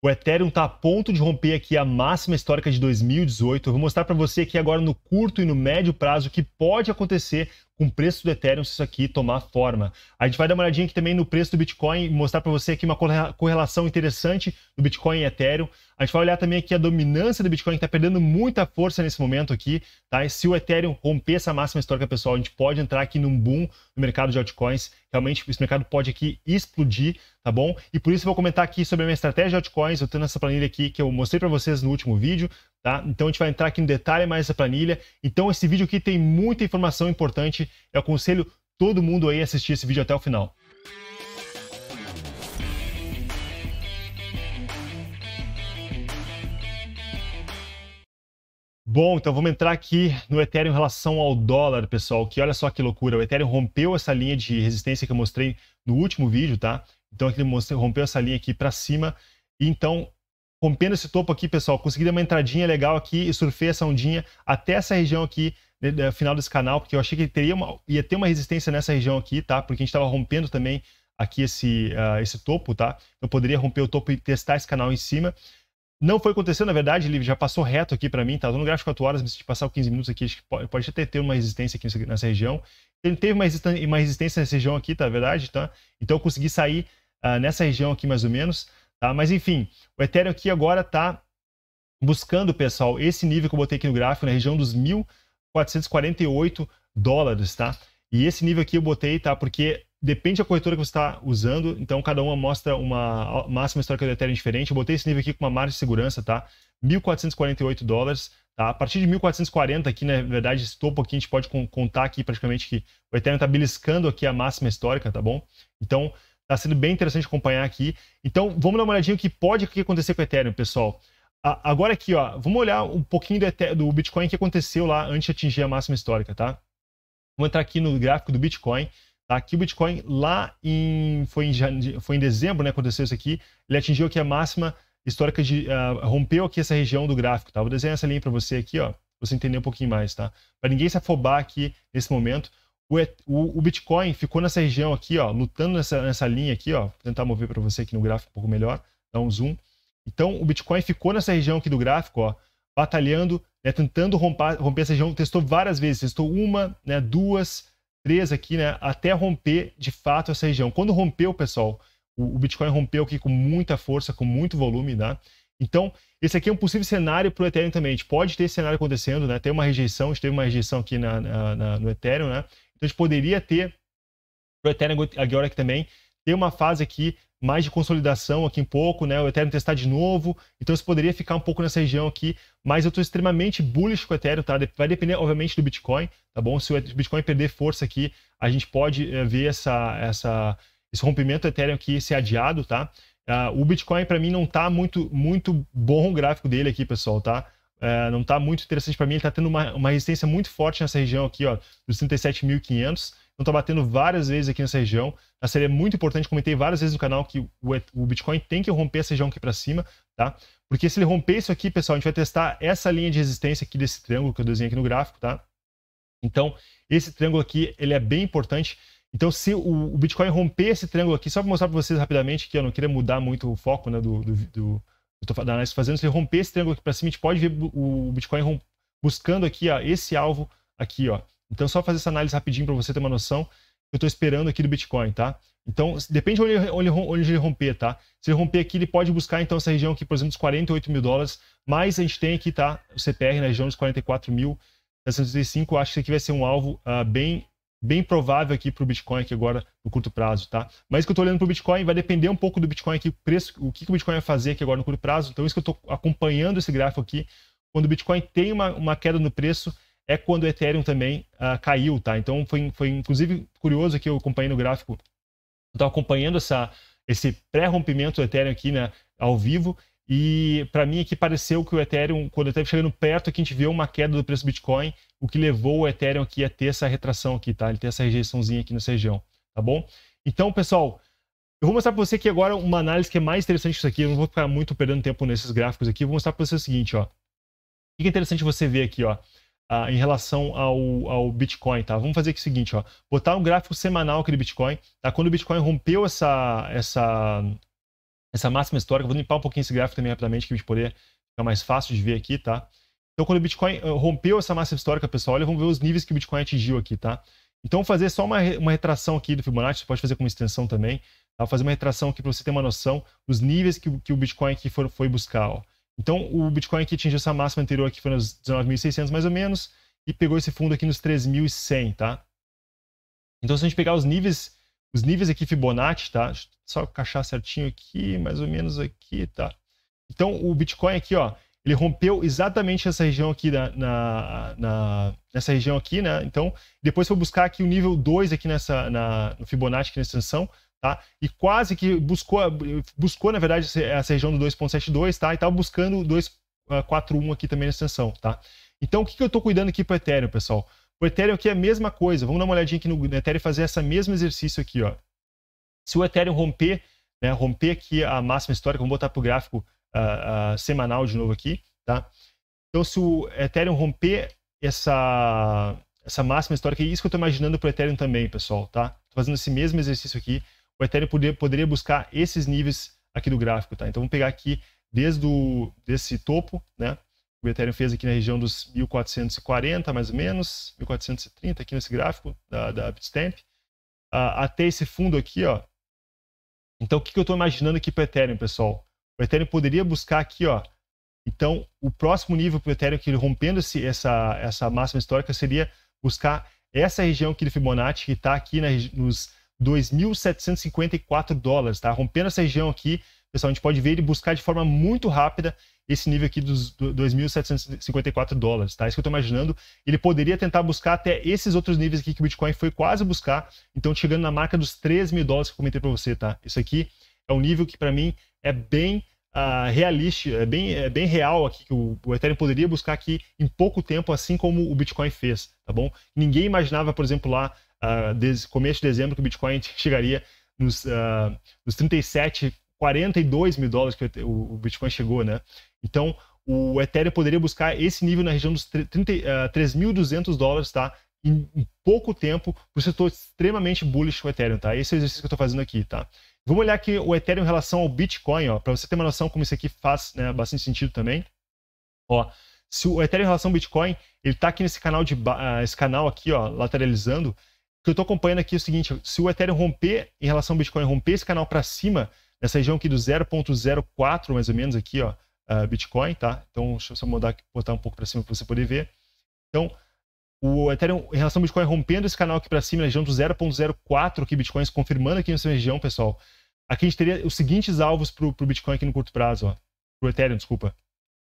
O Ethereum está a ponto de romper aqui a máxima histórica de 2018. Eu vou mostrar para você aqui agora no curto e no médio prazo o que pode acontecer com o preço do Ethereum se isso aqui tomar forma. A gente vai dar uma olhadinha aqui também no preço do Bitcoin e mostrar para você aqui uma correlação interessante do Bitcoin e Ethereum. A gente vai olhar também aqui a dominância do Bitcoin que está perdendo muita força nesse momento aqui. Tá? E se o Ethereum romper essa máxima histórica, pessoal, a gente pode entrar aqui num boom no mercado de altcoins. Realmente, esse mercado pode aqui explodir tá bom? E por isso eu vou comentar aqui sobre a minha estratégia de altcoins, eu tenho essa planilha aqui que eu mostrei para vocês no último vídeo, tá? Então a gente vai entrar aqui no detalhe mais essa planilha. Então esse vídeo aqui tem muita informação importante, eu aconselho todo mundo aí a assistir esse vídeo até o final. Bom, então vamos entrar aqui no Ethereum em relação ao dólar, pessoal, que olha só que loucura, o Ethereum rompeu essa linha de resistência que eu mostrei no último vídeo, tá? Então aquele monstro rompeu essa linha aqui para cima. E então, rompendo esse topo aqui, pessoal, consegui dar uma entradinha legal aqui e surfei essa ondinha até essa região aqui, né, final desse canal, porque eu achei que teria uma, ia ter uma resistência nessa região aqui, tá? Porque a gente estava rompendo também aqui esse, uh, esse topo, tá? Eu poderia romper o topo e testar esse canal em cima. Não foi acontecendo, na verdade, ele já passou reto aqui para mim, tá? Eu tô no gráfico 4 horas, mas se passar 15 minutos aqui, acho pode, pode até ter uma resistência aqui nessa região. Ele teve uma resistência, nessa região aqui, tá? Na verdade, tá? Então eu consegui sair ah, nessa região aqui mais ou menos, tá? Mas enfim, o Ethereum aqui agora está buscando, pessoal, esse nível que eu botei aqui no gráfico, na região dos 1.448 dólares, tá? E esse nível aqui eu botei, tá? Porque depende da corretora que você está usando, então cada uma mostra uma máxima histórica do Ethereum diferente. Eu botei esse nível aqui com uma margem de segurança, tá? 1.448 dólares, tá? A partir de 1.440 aqui, né, na verdade, esse topo aqui a gente pode contar aqui praticamente que o Ethereum está beliscando aqui a máxima histórica, tá bom? Então, Está sendo bem interessante acompanhar aqui. Então, vamos dar uma olhadinha o que pode acontecer com o Ethereum, pessoal. agora aqui, ó, vamos olhar um pouquinho do, Ethereum, do Bitcoin que aconteceu lá antes de atingir a máxima histórica, tá? Vamos entrar aqui no gráfico do Bitcoin. Tá? Aqui o Bitcoin lá em foi em, foi em dezembro, né? Aconteceu isso aqui. Ele atingiu aqui a máxima histórica de uh, rompeu aqui essa região do gráfico, tá? Vou desenhar essa linha para você aqui, ó, pra você entender um pouquinho mais, tá? Para ninguém se afobar aqui nesse momento. O, o, Bitcoin ficou nessa região aqui, ó, lutando nessa, nessa linha aqui, ó. Vou tentar mover para você aqui no gráfico um pouco melhor, dar um zoom. Então, o Bitcoin ficou nessa região aqui do gráfico, ó, batalhando, né, tentando romper, romper essa região. Testou várias vezes, testou uma, né, duas, três aqui, né, até romper de fato essa região. Quando rompeu, pessoal, o, o Bitcoin rompeu aqui com muita força, com muito volume, né? Então, esse aqui é um possível cenário para o Ethereum também. A gente pode ter esse cenário acontecendo, né? Tem uma rejeição, a gente teve uma rejeição aqui na, na, na no Ethereum, né? Então a gente poderia ter o Ethereum agora aqui também, ter uma fase aqui mais de consolidação aqui um pouco, né? O Ethereum testar de novo, então isso poderia ficar um pouco nessa região aqui, mas eu estou extremamente bullish com o Ethereum, tá? Vai depender, obviamente, do Bitcoin, tá bom? Se o Bitcoin perder força aqui, a gente pode eh, ver essa, essa, esse rompimento do Ethereum aqui ser adiado, tá? Uh, o Bitcoin, para mim, não tá muito, muito bom o gráfico dele aqui, pessoal, tá? é, não está muito interessante para mim. Ele está tendo uma, uma, resistência muito forte nessa região aqui, ó, dos 37.500. Então está batendo várias vezes aqui nessa região. Tá? Seria é muito importante, comentei várias vezes no canal que o, o Bitcoin tem que romper essa região aqui para cima, tá? Porque se ele romper isso aqui, pessoal, a gente vai testar essa linha de resistência aqui desse triângulo que eu desenhei aqui no gráfico, tá? Então, esse triângulo aqui, ele é bem importante. Então, se o, Bitcoin romper esse triângulo aqui, só para mostrar para vocês rapidamente, que eu não queria mudar muito o foco né, do, do, do eu tô análise fazendo, se ele romper esse triângulo aqui para cima, a gente pode ver o Bitcoin buscando aqui ó, esse alvo aqui. ó. Então, só fazer essa análise rapidinho para você ter uma noção que eu estou esperando aqui do Bitcoin, tá? Então, depende onde ele, onde, onde ele romper, tá? Se ele romper aqui, ele pode buscar, então, essa região aqui, por exemplo, dos 48 mil dólares, mas a gente tem aqui, tá, o CPR na região dos 44 mil, acho que isso aqui vai ser um alvo uh, bem bem provável aqui para o Bitcoin aqui agora no curto prazo, tá? Mas que eu estou olhando para o Bitcoin vai depender um pouco do Bitcoin aqui, o preço, o que, que o Bitcoin vai fazer aqui agora no curto prazo. Então, isso que eu estou acompanhando esse gráfico aqui. Quando o Bitcoin tem uma, uma queda no preço, é quando o Ethereum também uh, caiu, tá? Então, foi, foi inclusive curioso que eu acompanhei no gráfico, estou acompanhando essa, esse pré-rompimento do Ethereum aqui, né, ao vivo, e para mim aqui pareceu que o Ethereum, quando estava chegando perto, aqui a gente viu uma queda do preço do Bitcoin, o que levou o Ethereum aqui a ter essa retração aqui, tá? Ele ter essa rejeiçãozinha aqui nessa região, tá bom? Então, pessoal, eu vou mostrar para você aqui agora uma análise que é mais interessante que isso aqui. Eu não vou ficar muito perdendo tempo nesses gráficos aqui. Eu vou mostrar para você o seguinte, ó. O que é interessante você ver aqui, ó, em relação ao, ao Bitcoin, tá? Vamos fazer aqui o seguinte, ó. Botar um gráfico semanal aqui do Bitcoin, tá? Quando o Bitcoin rompeu essa, essa essa máxima histórica. Vou limpar um pouquinho esse gráfico também rapidamente, que a gente poder ficar mais fácil de ver aqui, tá? Então, quando o Bitcoin eh, rompeu essa máxima histórica, pessoal, olha, vamos ver os níveis que o Bitcoin atingiu aqui, tá? Então, fazer só uma, uma retração aqui do Fibonacci, você pode fazer com uma extensão também, tá? Vou fazer uma retração aqui para você ter uma noção dos níveis que, que o Bitcoin aqui for, foi buscar, ó. Então, o Bitcoin aqui atingiu essa máxima anterior aqui, foi nos 19.600 mais ou menos, e pegou esse fundo aqui nos 3.100, tá? Então, se a gente pegar os níveis os níveis aqui Fibonacci, tá? Só encaixar certinho aqui, mais ou menos aqui, tá? Então, o Bitcoin aqui, ó, ele rompeu exatamente essa região aqui, na, na, na, nessa região aqui, né? Então, depois foi buscar aqui o nível 2 aqui nessa, na, no Fibonacci, aqui na extensão, tá? E quase que buscou, buscou na verdade, essa região do 2.72, tá? E estava buscando o 2.41 ah, aqui também na extensão, tá? Então, o que, que eu estou cuidando aqui para o Ethereum, pessoal? O Ethereum aqui é a mesma coisa. Vamos dar uma olhadinha aqui no Ethereum fazer esse mesmo exercício aqui. Ó. Se o Ethereum romper, né, romper aqui a máxima histórica, vamos botar para o gráfico uh, uh, semanal de novo aqui. Tá? Então, se o Ethereum romper essa, essa máxima histórica, é isso que eu estou imaginando para o Ethereum também, pessoal. Tá? fazendo esse mesmo exercício aqui. O Ethereum poder, poderia buscar esses níveis aqui do gráfico. Tá? Então, vamos pegar aqui desde o, desse topo, né? o Ethereum fez aqui na região dos 1440, mais ou menos, 1430 aqui nesse gráfico da, da Bitstamp, uh, ah, até esse fundo aqui, ó. Então, o que, que eu estou imaginando aqui para o Ethereum, pessoal? O Ethereum poderia buscar aqui, ó. Então, o próximo nível para o Ethereum, que ele rompendo -se essa, essa máxima histórica, seria buscar essa região aqui do Fibonacci, que está aqui na, nos 2.754 dólares, tá? Rompendo essa região aqui, pessoal, a gente pode ver ele buscar de forma muito rápida esse nível aqui dos 2.754 dólares, tá? É isso que eu estou imaginando. Ele poderia tentar buscar até esses outros níveis aqui que o Bitcoin foi quase buscar, então chegando na marca dos 3 mil dólares que eu comentei para você, tá? Isso aqui é um nível que para mim é bem uh, ah, realista, é bem, é bem real aqui, que o, o, Ethereum poderia buscar aqui em pouco tempo, assim como o Bitcoin fez, tá bom? Ninguém imaginava, por exemplo, lá, uh, ah, desde começo de dezembro, que o Bitcoin chegaria nos, uh, nos 37 42 mil dólares que o Bitcoin chegou, né? Então, o Ethereum poderia buscar esse nível na região dos 3.200 eh, dólares, tá? Em pouco tempo, por isso eu estou extremamente bullish com o Ethereum, tá? Esse é o exercício que eu estou fazendo aqui, tá? Vamos olhar aqui o Ethereum em relação ao Bitcoin, ó, para você ter uma noção como isso aqui faz né, bastante sentido também. Ó, se o Ethereum em relação ao Bitcoin, ele está aqui nesse canal de ah, esse canal aqui, ó, lateralizando. O que eu estou acompanhando aqui é o seguinte: se o Ethereum romper em relação ao Bitcoin, romper esse canal para cima, nessa região aqui do 0.04 mais ou menos aqui, ó, uh, Bitcoin, tá? Então, deixa eu só mudar, botar um pouco para cima para você poder ver. Então, o Ethereum, em relação ao Bitcoin, rompendo esse canal aqui para cima, na região do 0.04 aqui, Bitcoins, confirmando aqui nessa região, pessoal. Aqui a gente teria os seguintes alvos para o Bitcoin aqui no curto prazo, ó. o Ethereum, desculpa.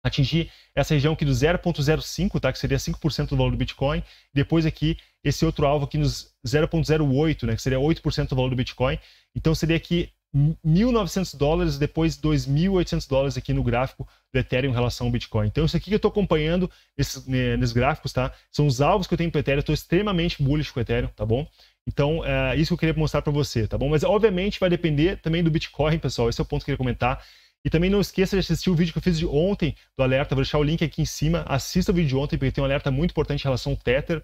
Atingir essa região aqui do 0.05, tá? Que seria 5% do valor do Bitcoin. Depois aqui, esse outro alvo aqui nos 0.08, né? Que seria 8% do valor do Bitcoin. Então seria aqui 1.900 dólares, depois 2.800 dólares aqui no gráfico do Ethereum em relação ao Bitcoin. Então, isso aqui que eu estou acompanhando esses né, nesses, gráficos, tá? São os alvos que eu tenho para o Ethereum. Estou extremamente bullish com o Ethereum, tá bom? Então, é isso que eu queria mostrar para você, tá bom? Mas, obviamente, vai depender também do Bitcoin, pessoal. Esse é o ponto que eu queria comentar. E também não esqueça de assistir o vídeo que eu fiz de ontem do alerta. Vou deixar o link aqui em cima. Assista o vídeo de ontem, porque tem um alerta muito importante em relação ao Tether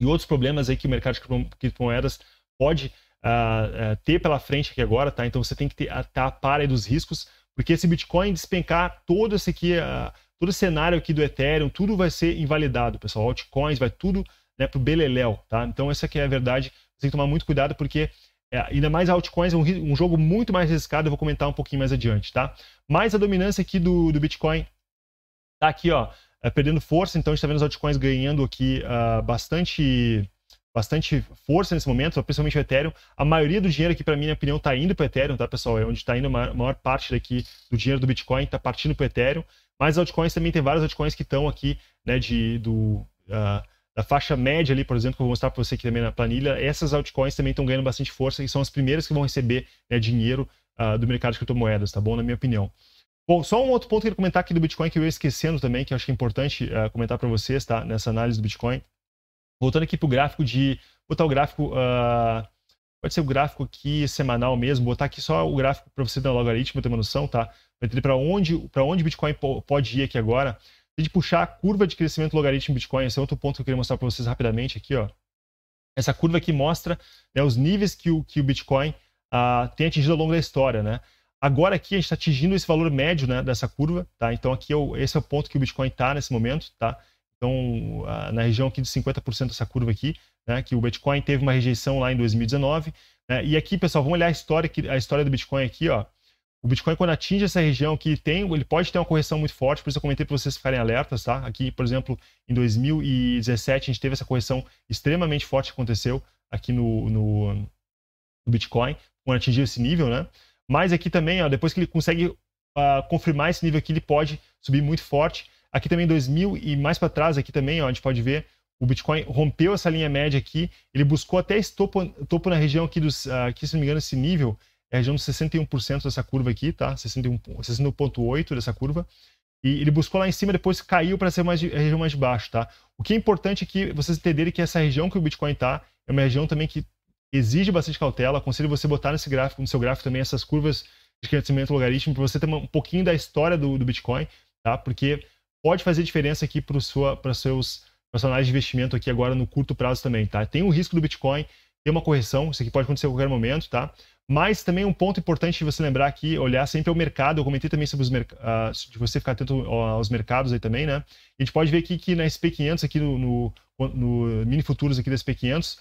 e outros problemas aí que o mercado de criptomoedas pode uh, ter pela frente aqui agora, tá? Então você tem que estar tá, para dos riscos, porque se Bitcoin despencar, todo esse aqui, uh, todo o cenário aqui do Ethereum, tudo vai ser invalidado, pessoal. Altcoins, vai tudo né, pro beleléu, tá? Então essa aqui é a verdade. Você tem que tomar muito cuidado, porque é, ainda mais altcoins é um, um, jogo muito mais arriscado, eu vou comentar um pouquinho mais adiante, tá? Mas a dominância aqui do, do Bitcoin tá aqui, ó, é, perdendo força, então a gente tá vendo os altcoins ganhando aqui uh, bastante bastante força nesse momento, principalmente o Ethereum. A maioria do dinheiro aqui, para minha opinião, está indo para o Ethereum, tá, pessoal? É onde está indo a maior, maior parte daqui do dinheiro do Bitcoin, está partindo para o Ethereum. Mas altcoins também tem várias altcoins que estão aqui, né, de, do, uh, da faixa média ali, por exemplo, que eu vou mostrar para você aqui também na planilha. Essas altcoins também estão ganhando bastante força e são as primeiras que vão receber né, dinheiro uh, do mercado de criptomoedas, tá bom? Na minha opinião. Bom, só um outro ponto que eu queria comentar aqui do Bitcoin que eu ia esquecendo também, que eu acho que é importante uh, comentar para vocês, tá? Nessa análise do Bitcoin Voltando aqui para o gráfico de. Botar o gráfico. Uh, pode ser o gráfico aqui semanal mesmo, botar aqui só o gráfico para você dar um logaritmo, ter uma noção, tá? Para onde, para onde o Bitcoin pode ir aqui agora. De puxar a curva de crescimento logaritmo Bitcoin, esse é outro ponto que eu queria mostrar para vocês rapidamente aqui, ó. Essa curva aqui mostra né, os níveis que o, que o Bitcoin uh, tem atingido ao longo da história, né? Agora aqui a gente está atingindo esse valor médio né, dessa curva, tá? Então aqui é o, esse é o ponto que o Bitcoin está nesse momento, tá? Então, na região aqui de 50% essa curva aqui, né, que o Bitcoin teve uma rejeição lá em 2019. Né, e aqui, pessoal, vamos olhar a história, a história do Bitcoin aqui, ó. O Bitcoin, quando atinge essa região que tem, ele pode ter uma correção muito forte, por isso eu comentei para vocês ficarem alertas, tá? Aqui, por exemplo, em 2017, a gente teve essa correção extremamente forte que aconteceu aqui no, no, no Bitcoin, quando atingiu esse nível, né? Mas aqui também, ó, depois que ele consegue uh, confirmar esse nível aqui, ele pode subir muito forte. Aqui também 2000 e mais para trás, aqui também, ó, a gente pode ver o Bitcoin rompeu essa linha média aqui, ele buscou até esse topo, topo na região aqui, dos, ah, aqui, se não me engano, esse nível, é a região dos 61% dessa curva aqui, tá? 61,8% 61 dessa curva. E ele buscou lá em cima, depois caiu para ser mais de, região mais de baixo, tá? O que é importante aqui, é vocês entenderem que essa região que o Bitcoin tá, é uma região também que exige bastante cautela. Aconselho você botar nesse gráfico, no seu gráfico também, essas curvas de crescimento logarítmico, para você ter um pouquinho da história do, do Bitcoin, tá? Porque pode fazer diferença aqui para os seus personagens de investimento aqui agora no curto prazo também, tá? Tem o risco do Bitcoin, tem uma correção, isso aqui pode acontecer a qualquer momento, tá? Mas também um ponto importante de você lembrar aqui, olhar sempre ao o mercado. Eu comentei também sobre os mercados, uh, de você ficar atento aos mercados aí também, né? A gente pode ver aqui que na SP500, aqui no, no, no mini futuros aqui da SP500,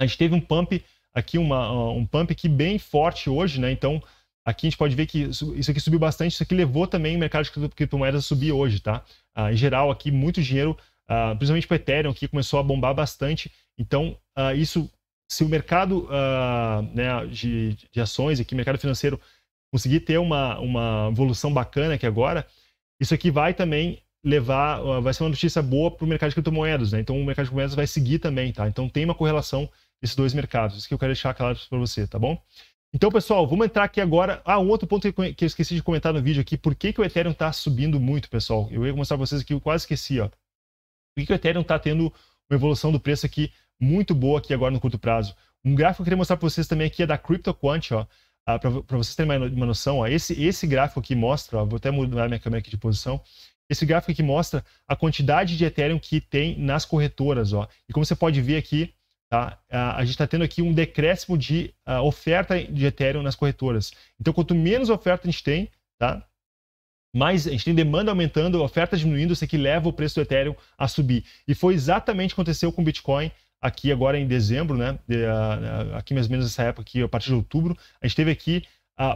a gente teve um pump aqui, uma, um pump aqui bem forte hoje, né? Então, Aqui a gente pode ver que isso aqui subiu bastante, isso aqui levou também o mercado de criptomoedas a subir hoje, tá? Ah, em geral, aqui muito dinheiro, ah, principalmente para o Ethereum, que começou a bombar bastante. Então, ah, isso, se o mercado né, de, de ações aqui, mercado financeiro, conseguir ter uma, uma evolução bacana aqui agora, isso aqui vai também levar, vai ser uma notícia boa para o mercado de criptomoedas, né? Então o mercado de criptomoedas vai seguir também, tá? Então tem uma correlação desses dois mercados, isso que eu quero deixar claro para você, tá bom? Então, pessoal, vamos entrar aqui agora. Ah, um outro ponto que eu esqueci de comentar no vídeo aqui. Por que, que o Ethereum está subindo muito, pessoal? Eu ia mostrar para vocês aqui, eu quase esqueci, ó. Por que, que o Ethereum está tendo uma evolução do preço aqui muito boa aqui agora no curto prazo? Um gráfico que eu queria mostrar para vocês também aqui é da CryptoQuant, ó. Ah, para vocês terem uma noção, ó, esse, esse gráfico aqui mostra, ó, vou até mudar minha câmera aqui de posição, esse gráfico aqui mostra a quantidade de Ethereum que tem nas corretoras. Ó. E como você pode ver aqui, Tá? A gente está tendo aqui um decréscimo de oferta de Ethereum nas corretoras. Então, quanto menos oferta a gente tem, tá? mais a gente tem demanda aumentando, oferta diminuindo, isso aqui leva o preço do Ethereum a subir. E foi exatamente o que aconteceu com o Bitcoin aqui agora em dezembro, né? De, aqui mais ou menos nessa época, aqui, a partir de outubro, a gente teve aqui a,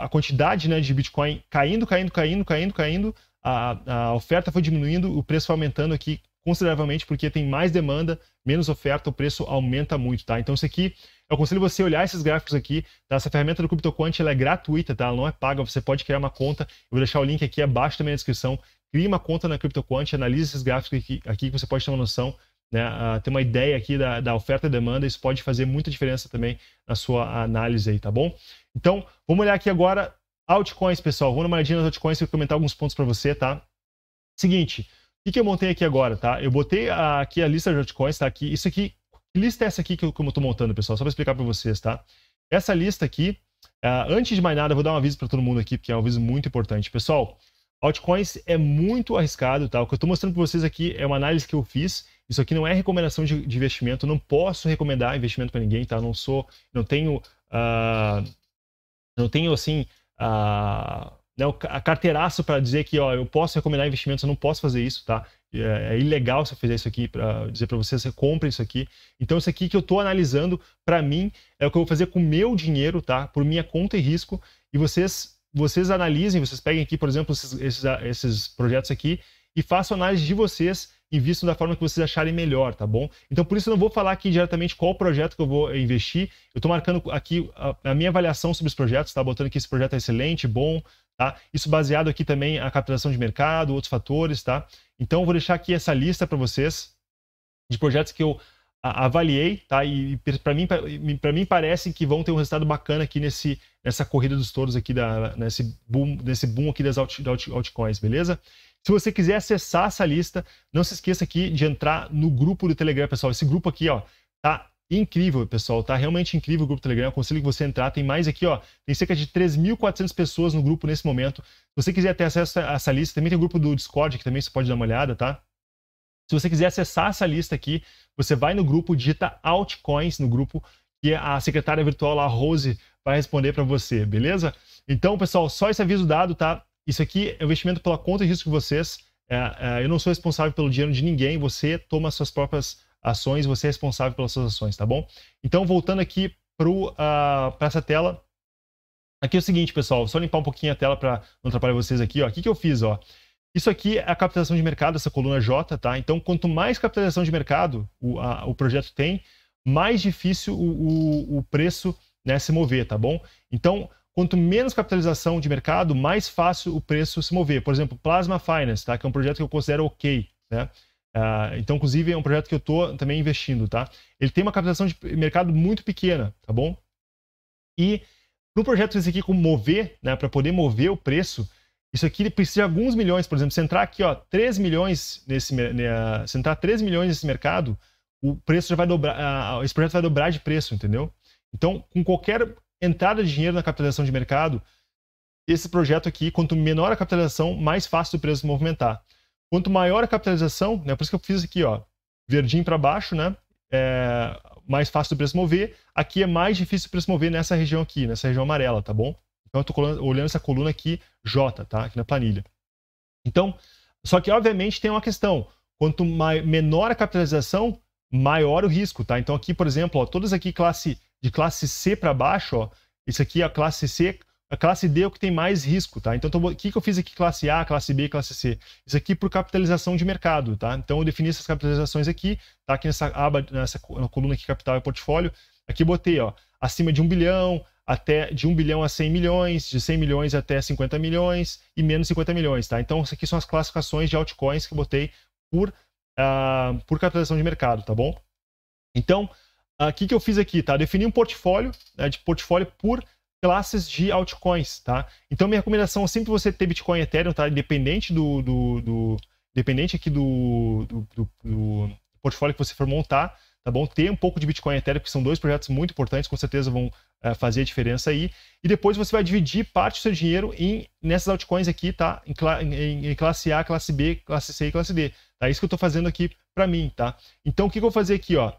a quantidade né, de Bitcoin caindo, caindo, caindo, caindo, caindo, a, a oferta foi diminuindo, o preço foi aumentando aqui consideravelmente porque tem mais demanda, menos oferta, o preço aumenta muito, tá? Então isso aqui, eu aconselho você a olhar esses gráficos aqui, tá? Essa ferramenta do CryptoQuant, ela é gratuita, tá? Ela não é paga, você pode criar uma conta, eu vou deixar o link aqui abaixo também na descrição, crie uma conta na CryptoQuant, analise esses gráficos aqui, aqui que você pode ter uma noção, né? Uh, ter uma ideia aqui da, da oferta e demanda, isso pode fazer muita diferença também na sua análise aí, tá bom? Então, vamos olhar aqui agora altcoins, pessoal. Vou na maradinha nas altcoins e comentar alguns pontos para você, tá? Seguinte, o que, que eu montei aqui agora, tá? Eu botei aqui a lista de altcoins, tá? Aqui, isso aqui, que lista é essa aqui que eu, que eu tô montando, pessoal? Só para explicar para vocês, tá? Essa lista aqui, uh, antes de mais nada, eu vou dar um aviso para todo mundo aqui, porque é um aviso muito importante. Pessoal, altcoins é muito arriscado, tá? O que eu tô mostrando para vocês aqui é uma análise que eu fiz. Isso aqui não é recomendação de, de investimento, não posso recomendar investimento para ninguém, tá? Não sou, não tenho, uh, não tenho assim, uh, né, o carteiraço para dizer que ó, eu posso recomendar investimentos, eu não posso fazer isso, tá? É, é ilegal se eu fizer isso aqui, para dizer para você, você compra isso aqui. Então, isso aqui que eu estou analisando, para mim, é o que eu vou fazer com o meu dinheiro, tá? Por minha conta e risco. E vocês, vocês analisem, vocês peguem aqui, por exemplo, esses, esses, esses projetos aqui e façam análise de vocês invistam da forma que vocês acharem melhor, tá bom? Então, por isso eu não vou falar aqui diretamente qual projeto que eu vou investir. Eu estou marcando aqui a, a, minha avaliação sobre os projetos, tá? Botando que esse projeto é excelente, bom, Tá? Isso baseado aqui também a capitalização de mercado, outros fatores, tá? Então eu vou deixar aqui essa lista para vocês de projetos que eu avaliei, tá? E para mim, para mim parece que vão ter um resultado bacana aqui nesse nessa corrida dos touros aqui da nesse boom, nesse boom aqui das alt, alt, altcoins, beleza? Se você quiser acessar essa lista, não se esqueça aqui de entrar no grupo do Telegram, pessoal. Esse grupo aqui, ó, tá Incrível, pessoal, tá realmente incrível o grupo Telegram. Eu aconselho que você entrar. Tem mais aqui, ó. Tem cerca de 3.400 pessoas no grupo nesse momento. Se você quiser ter acesso a essa lista, também tem o grupo do Discord, que também você pode dar uma olhada, tá? Se você quiser acessar essa lista aqui, você vai no grupo, digita altcoins no grupo, que a secretária virtual lá, Rose, vai responder para você, beleza? Então, pessoal, só esse aviso dado, tá? Isso aqui é investimento pela conta e risco de vocês. É, é, eu não sou responsável pelo dinheiro de ninguém, você toma suas próprias ações, você é responsável pelas suas ações, tá bom? Então, voltando aqui para ah, uh, essa tela. Aqui é o seguinte, pessoal, só limpar um pouquinho a tela para não atrapalhar vocês aqui. Ó. O que, que eu fiz? Ó? Isso aqui é a capitalização de mercado, essa coluna J, tá? Então, quanto mais capitalização de mercado o, a, o projeto tem, mais difícil o, o, o preço né, se mover, tá bom? Então, quanto menos capitalização de mercado, mais fácil o preço se mover. Por exemplo, Plasma Finance, tá? Que é um projeto que eu considero ok, né? Uh, então, inclusive, é um projeto que eu estou também investindo, tá? Ele tem uma capitalização de mercado muito pequena, tá bom? E no projeto esse aqui, como mover, né, para poder mover o preço, isso aqui precisa de alguns milhões, por exemplo, se entrar aqui, ó, 3 milhões nesse, né, se entrar 3 milhões nesse mercado, o preço já vai dobrar, uh, esse projeto vai dobrar de preço, entendeu? Então, com qualquer entrada de dinheiro na capitalização de mercado, esse projeto aqui, quanto menor a capitalização, mais fácil o preço se movimentar. Quanto maior a capitalização, né, por isso que eu fiz aqui, ó, verdinho para baixo, né? É mais fácil o preço mover. Aqui é mais difícil o preço mover nessa região aqui, nessa região amarela, tá bom? Então eu estou olhando essa coluna aqui, J, tá? Aqui na planilha. Então, só que obviamente tem uma questão. Quanto menor a capitalização, maior o risco, tá? Então aqui, por exemplo, ó, todas aqui classe de classe C para baixo, ó, isso aqui é a classe C a classe D é o que tem mais risco, tá? Então, o que, que eu fiz aqui? Classe A, classe B, classe C. Isso aqui por capitalização de mercado, tá? Então, eu defini essas capitalizações aqui, tá? Aqui nessa aba, nessa coluna aqui, capital e portfólio. Aqui botei, ó, acima de 1 bilhão, até de 1 bilhão a 100 milhões, de 100 milhões até 50 milhões e menos 50 milhões, tá? Então, isso aqui são as classificações de altcoins que eu botei por, uh, por capitalização de mercado, tá bom? Então, ah, o uh, que, que eu fiz aqui, tá? Defini um portfólio, né, de portfólio por classes de altcoins, tá? Então, minha recomendação é sempre você ter Bitcoin e Ethereum, tá? Independente do, do, do dependente aqui do, do, do, do, portfólio que você for montar, tá bom? Ter um pouco de Bitcoin e Ethereum, que são dois projetos muito importantes, com certeza vão eh, fazer a diferença aí. E depois você vai dividir parte do seu dinheiro em nessas altcoins aqui, tá? Em, em, em classe A, classe B, classe C e classe D. Tá? Isso que eu estou fazendo aqui para mim, tá? Então, o que, que eu vou fazer aqui, ó?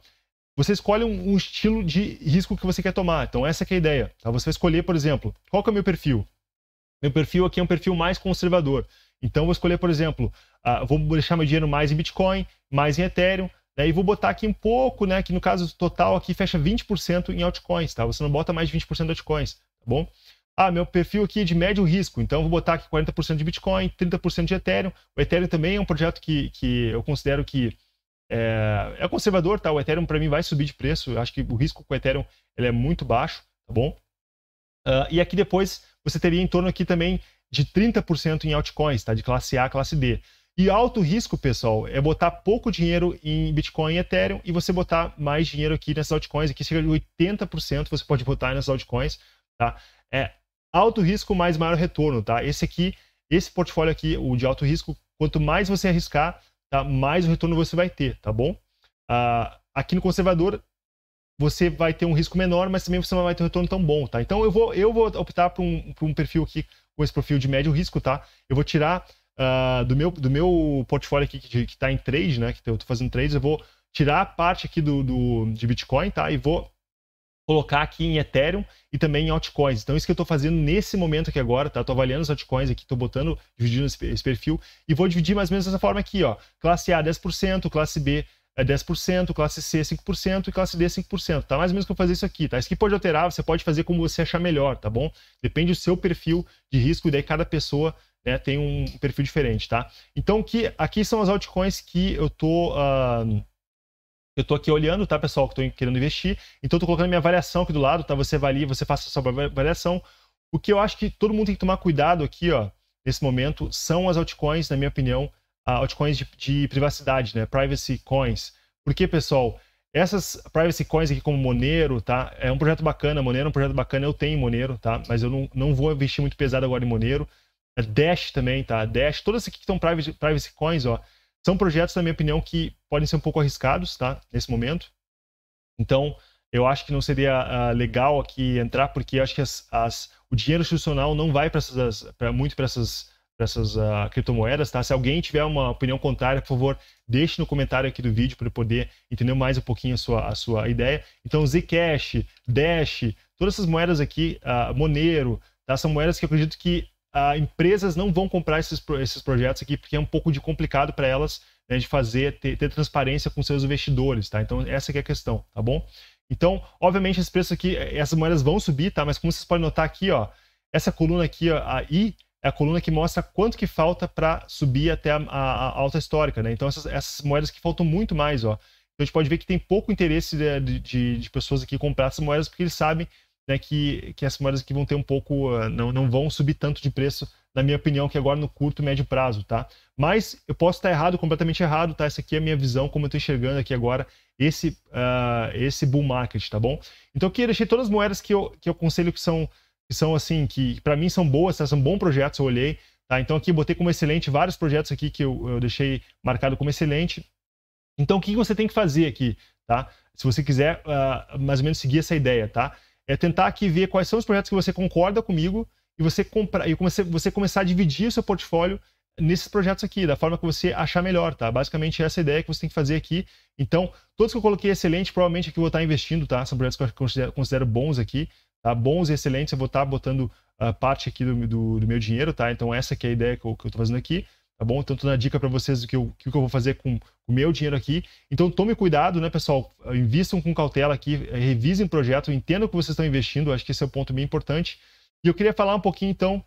Você escolhe um, um, estilo de risco que você quer tomar. Então, essa é a ideia. Tá? Você vai escolher, por exemplo, qual que é o meu perfil? Meu perfil aqui é um perfil mais conservador. Então, vou escolher, por exemplo, uh, vou deixar meu dinheiro mais em Bitcoin, mais em Ethereum, né? e vou botar aqui um pouco, né? que no caso total aqui fecha 20% em altcoins. Tá? Você não bota mais de 20% de altcoins, tá bom? Ah, meu perfil aqui é de médio risco, então vou botar aqui 40% de Bitcoin, 30% de Ethereum. O Ethereum também é um projeto que, que eu considero que é, é conservador, tá? O Ethereum para mim vai subir de preço. Eu acho que o risco com o Ethereum ele é muito baixo, tá bom? Uh, e aqui depois você teria em torno aqui também de 30% em altcoins, tá? De classe A, classe D. E alto risco, pessoal, é botar pouco dinheiro em Bitcoin e Ethereum e você botar mais dinheiro aqui nessas altcoins. Aqui chega de 80% você pode botar nessas altcoins, tá? É alto risco mais maior retorno, tá? Esse aqui, esse portfólio aqui, o de alto risco, quanto mais você arriscar, tá? mais o retorno você vai ter, tá bom? Ah, aqui no conservador, você vai ter um risco menor, mas também você não vai ter um retorno tão bom, tá? Então eu vou, eu vou optar por um, por um perfil aqui com esse perfil de médio risco, tá? Eu vou tirar uh, do, meu, do meu portfólio aqui que, que tá em trade, né? Que eu tô fazendo trades, eu vou tirar a parte aqui do, do, de Bitcoin, tá? E vou colocar aqui em Ethereum e também em altcoins. Então, é isso que eu estou fazendo nesse momento aqui agora, tá? Estou avaliando os altcoins aqui, estou botando, dividindo esse perfil e vou dividir mais ou menos dessa forma aqui, ó. Classe A 10%, classe B 10%, é, classe C 5% e classe D 5%. Tá mais ou menos que eu fazer isso aqui, tá? Isso aqui pode alterar, você pode fazer como você achar melhor, tá bom? Depende do seu perfil de risco e daí cada pessoa né, tem um perfil diferente, tá? Então, que, aqui são as altcoins que eu estou uh, ah, eu estou aqui olhando, tá, pessoal, que estou querendo investir. Então, estou colocando minha avaliação aqui do lado, tá? Você avalia, você faça a sua avaliação. O que eu acho que todo mundo tem que tomar cuidado aqui, ó, nesse momento, são as altcoins, na minha opinião, altcoins de, de privacidade, né? Privacy coins. Porque, pessoal, essas privacy coins aqui como Monero, tá? É um projeto bacana, Monero é um projeto bacana, eu tenho Monero, tá? Mas eu não, não vou investir muito pesado agora em Monero. A Dash também, tá? Dash, todas aqui que estão privacy, privacy coins, ó, são projetos, na minha opinião, que podem ser um pouco arriscados, tá? Nesse momento. Então, eu acho que não seria uh, legal aqui entrar, porque acho que as, as, o dinheiro institucional não vai para essas, pra, muito para essas, pra essas uh, criptomoedas, tá? Se alguém tiver uma opinião contrária, por favor, deixe no comentário aqui do vídeo para eu poder entender mais um pouquinho a sua, a sua ideia. Então, Zcash, Dash, todas essas moedas aqui, uh, Monero, tá? São moedas que eu acredito que ah, empresas não vão comprar esses, esses projetos aqui, porque é um pouco de complicado para elas né, de fazer, ter, ter, transparência com seus investidores, tá? Então, essa é a questão, tá bom? Então, obviamente, esse preço aqui, eh, essas moedas vão subir, tá? Mas como vocês podem notar aqui, ó, essa coluna aqui, ó, a I, é a coluna que mostra quanto que falta para subir até a, a, a, alta histórica, né? Então, essas, essas, moedas que faltam muito mais, ó. Então, a gente pode ver que tem pouco interesse eh, de, de, de pessoas aqui comprar essas moedas, porque eles sabem né, que, que as moedas aqui vão ter um pouco, ah, não, não vão subir tanto de preço, na minha opinião, que agora no curto e médio prazo, tá? Mas eu posso estar errado, completamente errado, tá? Essa aqui é a minha visão, como eu estou enxergando aqui agora esse, uh, esse bull market, tá bom? Então aqui eu deixei todas as moedas que eu, que eu aconselho que são, que são assim, que para mim são boas, tá? são bons projetos, eu olhei, tá? Então aqui botei como excelente vários projetos aqui que eu, eu deixei marcado como excelente. Então o que você tem que fazer aqui, tá? Se você quiser uh, mais ou menos seguir essa ideia, tá? É tentar aqui ver quais são os projetos que você concorda comigo e você comprar e comece, você começar a dividir o seu portfólio nesses projetos aqui, da forma que você achar melhor, tá? Basicamente essa é a ideia que você tem que fazer aqui. Então, todos que eu coloquei excelente, provavelmente aqui eu vou estar investindo, tá? São projetos que eu considero, considero bons aqui, tá? Bons e excelentes, eu vou estar botando uh, parte aqui do, do, do, meu dinheiro, tá? Então essa que é a ideia que eu, que eu tô fazendo aqui tá bom? Tanto então, na dica para vocês o que, eu, que eu vou fazer com o meu dinheiro aqui. Então tome cuidado, né, pessoal? Invistam com cautela aqui, revisem o projeto, entendam o que vocês estão investindo, acho que esse é um ponto bem importante. E eu queria falar um pouquinho, então,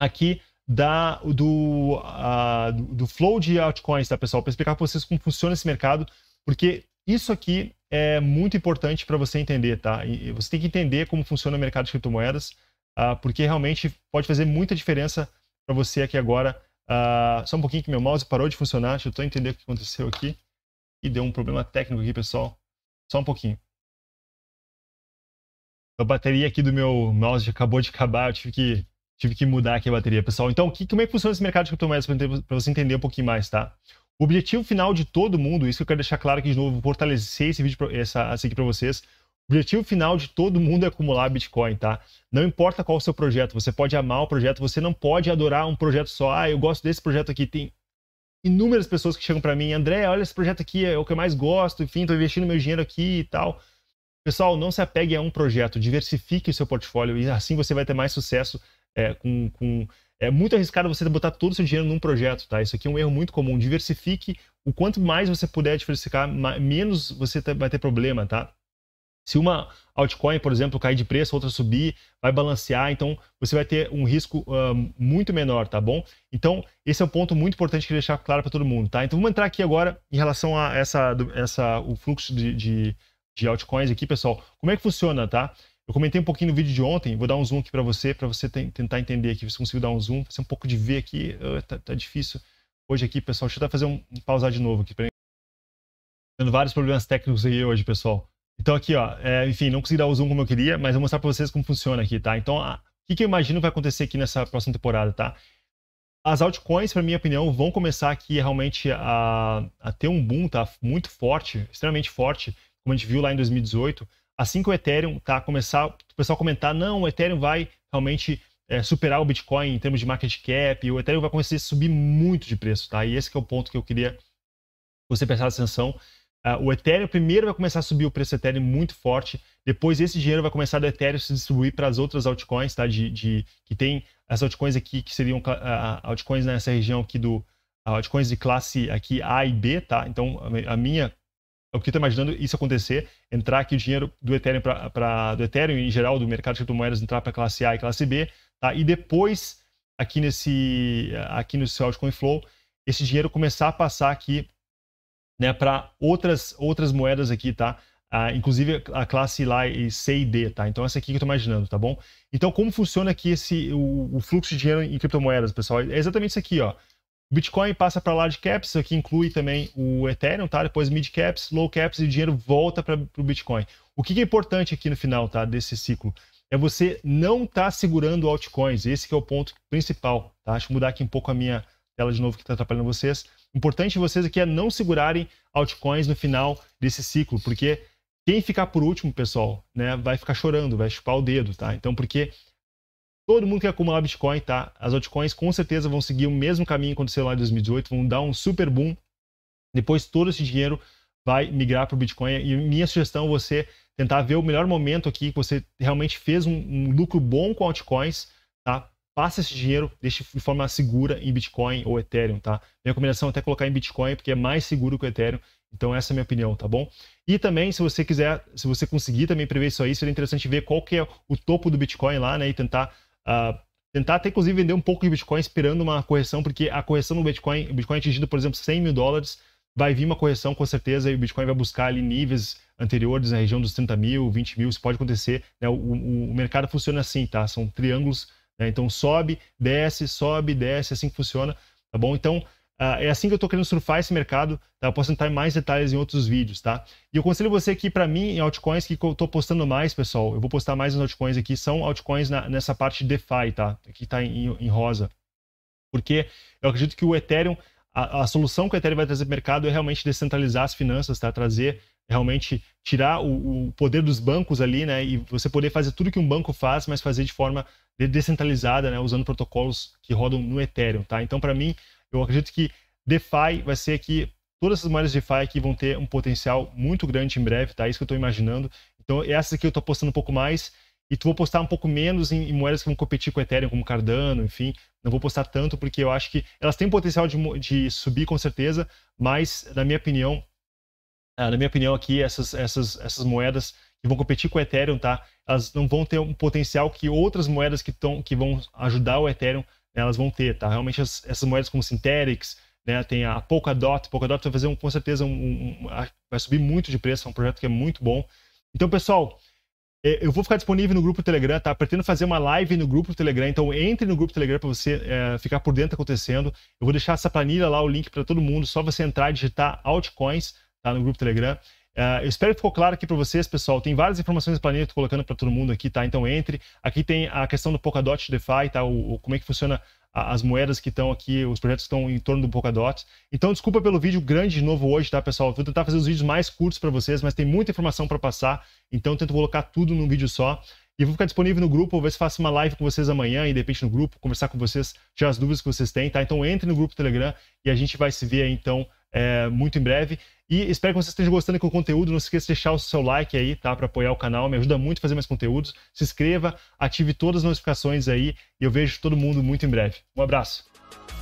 aqui da, do, uh, do flow de altcoins, tá, pessoal? Para explicar para vocês como funciona esse mercado, porque isso aqui é muito importante para você entender, tá? E você tem que entender como funciona o mercado de criptomoedas, uh, porque realmente pode fazer muita diferença para você aqui agora Uh, só um pouquinho que meu mouse parou de funcionar, deixa eu tô entender o que aconteceu aqui. E deu um problema técnico aqui, pessoal. Só um pouquinho. A bateria aqui do meu mouse acabou de acabar, eu tive que, tive que mudar aqui a bateria, pessoal. Então, que, como é que funciona esse mercado de criptomoedas para você entender um pouquinho mais, tá? O objetivo final de todo mundo, isso que eu quero deixar claro aqui de novo, fortalecer esse vídeo, essa, essa aqui para vocês, o objetivo final de todo mundo é acumular Bitcoin, tá? Não importa qual o seu projeto, você pode amar o projeto, você não pode adorar um projeto só. Ah, eu gosto desse projeto aqui. Tem inúmeras pessoas que chegam para mim, André, olha esse projeto aqui, é o que eu mais gosto, enfim, tô investindo meu dinheiro aqui e tal. Pessoal, não se apegue a um projeto, diversifique o seu portfólio e assim você vai ter mais sucesso é, com, com é muito arriscado você botar todo o seu dinheiro num projeto, tá? Isso aqui é um erro muito comum. Diversifique o quanto mais você puder diversificar, menos você vai ter problema, tá? Se uma altcoin, por exemplo, cair de preço, outra subir, vai balancear, então você vai ter um risco uh, muito menor, tá bom? Então, esse é um ponto muito importante que deixar claro para todo mundo, tá? Então, vamos entrar aqui agora em relação a essa, essa o fluxo de, de, de altcoins aqui, pessoal. Como é que funciona, tá? Eu comentei um pouquinho no vídeo de ontem, vou dar um zoom aqui para você, para você tentar entender aqui, se consigo dar um zoom, fazer um pouco de ver aqui, uh, tá, tá, difícil hoje aqui, pessoal. Deixa eu fazer um, pausar de novo aqui, para tendo vários problemas técnicos aí hoje, pessoal. Então aqui, ó, é, enfim, não consegui dar o zoom como eu queria, mas vou mostrar para vocês como funciona aqui, tá? Então, o que, que, eu imagino vai acontecer aqui nessa próxima temporada, tá? As altcoins, para minha opinião, vão começar aqui realmente a, a ter um boom, tá? Muito forte, extremamente forte, como a gente viu lá em 2018. Assim que o Ethereum, tá? Começar, o pessoal comentar, não, o Ethereum vai realmente é, superar o Bitcoin em termos de market cap, o Ethereum vai começar a subir muito de preço, tá? E esse é o ponto que eu queria que você prestar atenção ah, o Ethereum primeiro vai começar a subir o preço do Ethereum muito forte. Depois esse dinheiro vai começar do Ethereum se distribuir para as outras altcoins, tá? De, de, que tem as altcoins aqui que seriam uh, altcoins nessa região aqui do uh, altcoins de classe aqui A e B, tá? Então a, minha é o que eu estou imaginando isso acontecer, entrar aqui o dinheiro do Ethereum para do Ethereum em geral do mercado de criptomoedas entrar para classe A e classe B, tá? E depois aqui nesse aqui no seu altcoin flow esse dinheiro começar a passar aqui né, para outras, outras moedas aqui, tá? Ah, inclusive a classe lá e é C e D, tá? Então essa aqui que eu tô imaginando, tá bom? Então como funciona aqui esse, o, o fluxo de dinheiro em criptomoedas, pessoal? É exatamente isso aqui, ó. Bitcoin passa para large caps, isso aqui inclui também o Ethereum, tá? Depois mid caps, low caps e o dinheiro volta para o Bitcoin. O que, que, é importante aqui no final, tá? Desse ciclo é você não estar tá segurando altcoins. Esse é o ponto principal, tá? Deixa eu mudar aqui um pouco a minha tela de novo que está atrapalhando vocês. Importante vocês aqui é não segurarem altcoins no final desse ciclo, porque quem ficar por último, pessoal, né, vai ficar chorando, vai chupar o dedo, tá? Então, porque todo mundo que acumular Bitcoin, tá? As altcoins com certeza vão seguir o mesmo caminho que aconteceu lá em 2018, vão dar um super boom. Depois todo esse dinheiro vai migrar para o Bitcoin. E minha sugestão é você tentar ver o melhor momento aqui que você realmente fez um, um lucro bom com altcoins, tá? Passa esse dinheiro, deixe de forma segura em Bitcoin ou Ethereum, tá? Minha recomendação é até colocar em Bitcoin, porque é mais seguro que o Ethereum. Então essa é a minha opinião, tá bom? E também, se você quiser, se você conseguir também prever isso aí, seria interessante ver qual que é o topo do Bitcoin lá, né? E tentar, uh, tentar até inclusive vender um pouco de Bitcoin esperando uma correção, porque a correção do Bitcoin, o Bitcoin atingindo, por exemplo, 100 mil dólares, vai vir uma correção com certeza e o Bitcoin vai buscar ali níveis anteriores na região dos 30 mil, 20 mil, isso pode acontecer. Né? O, o, o mercado funciona assim, tá? São triângulos né? Então sobe, desce, sobe, desce, é assim que funciona, tá bom? Então uh, é assim que eu estou querendo surfar esse mercado, tá? Eu posso entrar em mais detalhes em outros vídeos, tá? E eu aconselho você aqui para mim em altcoins que eu estou postando mais, pessoal. Eu vou postar mais nas altcoins aqui, são altcoins na, nessa parte de DeFi, tá? Aqui está em, em rosa. Porque eu acredito que o Ethereum a, a, solução que o Ethereum vai trazer para o mercado é realmente descentralizar as finanças, tá? trazer realmente tirar o, o, poder dos bancos ali, né? E você poder fazer tudo que um banco faz, mas fazer de forma descentralizada, né? Usando protocolos que rodam no Ethereum, tá? Então, para mim, eu acredito que DeFi vai ser que todas as moedas DeFi aqui vão ter um potencial muito grande em breve, tá? É isso que eu estou imaginando. Então, essas aqui eu estou apostando um pouco mais e tu vou postar um pouco menos em, em, moedas que vão competir com o Ethereum, como Cardano, enfim. Não vou postar tanto porque eu acho que elas têm potencial de, de subir com certeza, mas, na minha opinião, ah, na minha opinião aqui, essas, essas, essas moedas que vão competir com o Ethereum, tá? Elas não vão ter um potencial que outras moedas que, tão, que vão ajudar o Ethereum, né, elas vão ter, tá? Realmente as, essas moedas como Synthetix, né, tem a Polkadot, Polkadot vai fazer um, com certeza, um, um, vai subir muito de preço, é um projeto que é muito bom. Então, pessoal, é, eu vou ficar disponível no grupo Telegram, tá? Pretendo fazer uma live no grupo Telegram, então entre no grupo Telegram para você é, ficar por dentro acontecendo. Eu vou deixar essa planilha lá, o link para todo mundo, só você entrar e digitar altcoins, tá? No grupo Telegram. Uh, eu espero que ficou claro aqui para vocês, pessoal. Tem várias informações do planeta colocando para todo mundo aqui, tá? Então entre. Aqui tem a questão do Polkadot DeFi, tá? O, o como é que funciona as moedas que estão aqui, os projetos que estão em torno do Polkadot. Então, desculpa pelo vídeo grande de novo hoje, tá, pessoal? Vou tentar fazer os vídeos mais curtos para vocês, mas tem muita informação para passar, então tento colocar tudo num vídeo só. E vou ficar disponível no grupo, vou ver se faço uma live com vocês amanhã e de repente no grupo, conversar com vocês, tirar as dúvidas que vocês têm, tá? Então entre no grupo Telegram e a gente vai se ver aí, então é, muito em breve. E espero que vocês estejam gostando com do conteúdo. Não se esqueça de deixar o seu like aí, tá? Para apoiar o canal. Me ajuda muito a fazer mais conteúdos. Se inscreva, ative todas as notificações aí. E eu vejo todo mundo muito em breve. Um abraço.